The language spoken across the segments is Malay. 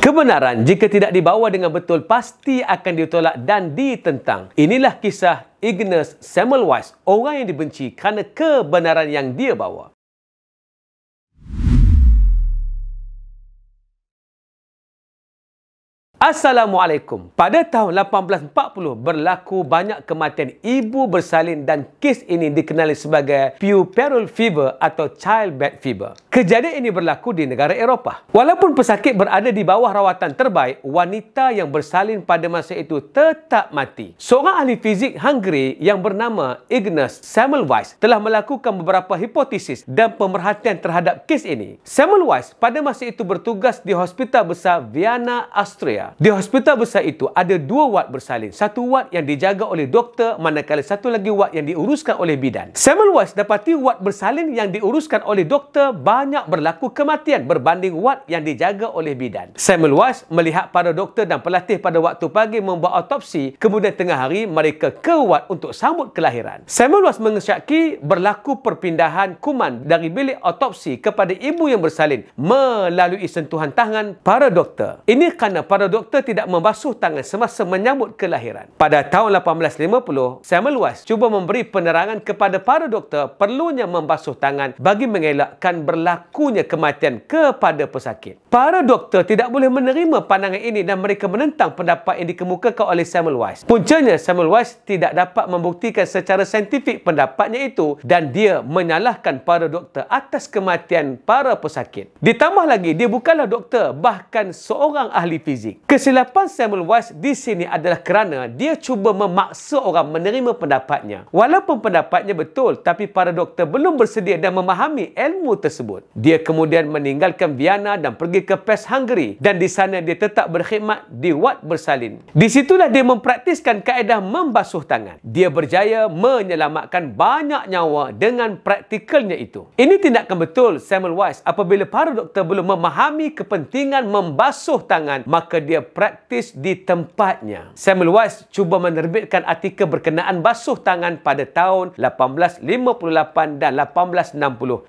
Kebenaran jika tidak dibawa dengan betul pasti akan ditolak dan ditentang. Inilah kisah Ignaz Semmelweis, orang yang dibenci kerana kebenaran yang dia bawa. Assalamualaikum. Pada tahun 1840 berlaku banyak kematian ibu bersalin dan kes ini dikenali sebagai puerperal fever atau childbed fever. Kejadian ini berlaku di negara Eropah. Walaupun pesakit berada di bawah rawatan terbaik, wanita yang bersalin pada masa itu tetap mati. Seorang ahli fizik Hungary yang bernama Ignaz Semmelweis telah melakukan beberapa hipotesis dan pemerhatian terhadap kes ini. Semmelweis pada masa itu bertugas di Hospital Besar Vienna, Austria besar. Di hospital besar itu ada dua wad bersalin. Satu wad yang dijaga oleh doktor manakala satu lagi wad yang diuruskan oleh bidan. Samuel Semmelweis dapati wad bersalin yang diuruskan oleh doktor banyak berlaku kematian berbanding wad yang dijaga oleh bidan. Samuel Semmelweis melihat para doktor dan pelatih pada waktu pagi membuat autopsi kemudian tengah hari mereka ke wad untuk sambut kelahiran. Samuel Semmelweis mengesyaki berlaku perpindahan kuman dari bilik autopsi kepada ibu yang bersalin melalui sentuhan tangan para doktor. Ini kerana para doktor doktor tidak membasuh tangan semasa menyambut kelahiran. Pada tahun 1850, Samuel Weiss cuba memberi penerangan kepada para doktor perlunya membasuh tangan bagi mengelakkan berlakunya kematian kepada pesakit. Para doktor tidak boleh menerima pandangan ini dan mereka menentang pendapat yang dikemukakan oleh Samuel Weiss. Puncanya, Samuel Weiss tidak dapat membuktikan secara saintifik pendapatnya itu dan dia menyalahkan para doktor atas kematian para pesakit. Ditambah lagi, dia bukanlah doktor, bahkan seorang ahli fizik. Kesilapan Samuel Weiss di sini adalah kerana dia cuba memaksa orang menerima pendapatnya. Walaupun pendapatnya betul, tapi para doktor belum bersedia dan memahami ilmu tersebut. Dia kemudian meninggalkan Vienna dan pergi ke Pest Hungary dan di sana dia tetap berkhidmat di Wat Bersalin. Di situlah dia mempraktiskan kaedah membasuh tangan. Dia berjaya menyelamatkan banyak nyawa dengan praktikalnya itu. Ini tindakan betul Samuel Weiss apabila para doktor belum memahami kepentingan membasuh tangan, maka dia praktis di tempatnya. Samuel Weiss cuba menerbitkan artikel berkenaan basuh tangan pada tahun 1858 dan 1860.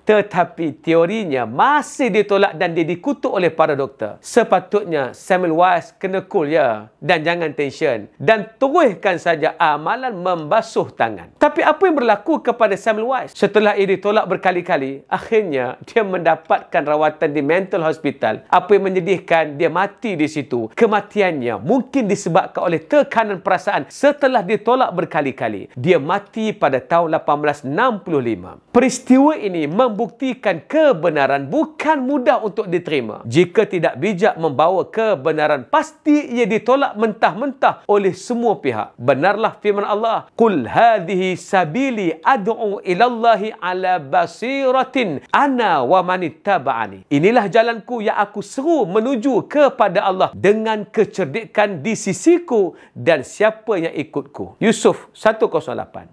Tetapi teorinya masih ditolak dan dikutuk oleh para doktor. Sepatutnya Samuel Weiss kena cool ya dan jangan tension dan teruihkan saja amalan membasuh tangan. Tapi apa yang berlaku kepada Samuel Weiss? Setelah ia ditolak berkali-kali, akhirnya dia mendapatkan rawatan di mental hospital. Apa yang menyedihkan, dia mati di situ kematiannya mungkin disebabkan oleh tekanan perasaan setelah ditolak berkali-kali. Dia mati pada tahun 1865. Peristiwa ini membuktikan kebenaran bukan mudah untuk diterima. Jika tidak bijak membawa kebenaran, pasti ia ditolak mentah-mentah oleh semua pihak. Benarlah firman Allah, "Qul hadhihi sabili ad'u ilallahi ala basiratin ana wa manittaba'ani." Inilah jalanku yang aku seru menuju kepada Allah dengan dengan kecerdikan di sisiku dan siapa yang ikutku. Yusuf 108.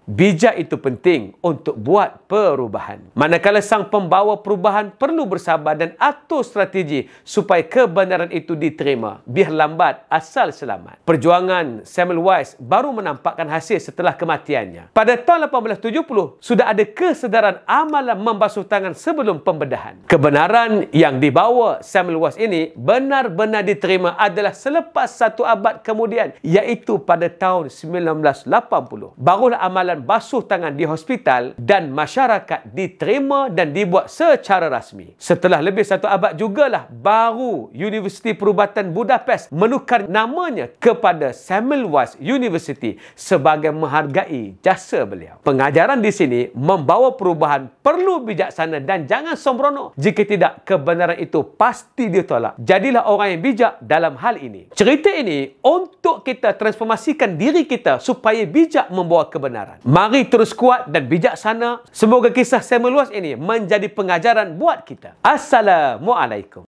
Bijak itu penting untuk buat perubahan. Manakala sang pembawa perubahan perlu bersabar dan atur strategi supaya kebenaran itu diterima. Biar lambat asal selamat. Perjuangan Samuel Wise baru menampakkan hasil setelah kematiannya. Pada tahun 1870, sudah ada kesedaran amalan membasuh tangan sebelum pembedahan. Kebenaran yang dibawa Samuel Wise ini benar-benar diterima ada adalah selepas satu abad kemudian iaitu pada tahun 1980. Barulah amalan basuh tangan di hospital dan masyarakat diterima dan dibuat secara rasmi. Setelah lebih satu abad jugalah baru Universiti Perubatan Budapest menukar namanya kepada Semmelweis University sebagai menghargai jasa beliau. Pengajaran di sini membawa perubahan perlu bijaksana dan jangan sembrono. Jika tidak kebenaran itu pasti ditolak. Jadilah orang yang bijak dalam hati hal ini. Cerita ini untuk kita transformasikan diri kita supaya bijak membawa kebenaran. Mari terus kuat dan bijaksana. Semoga kisah saya meluas ini menjadi pengajaran buat kita. Assalamualaikum.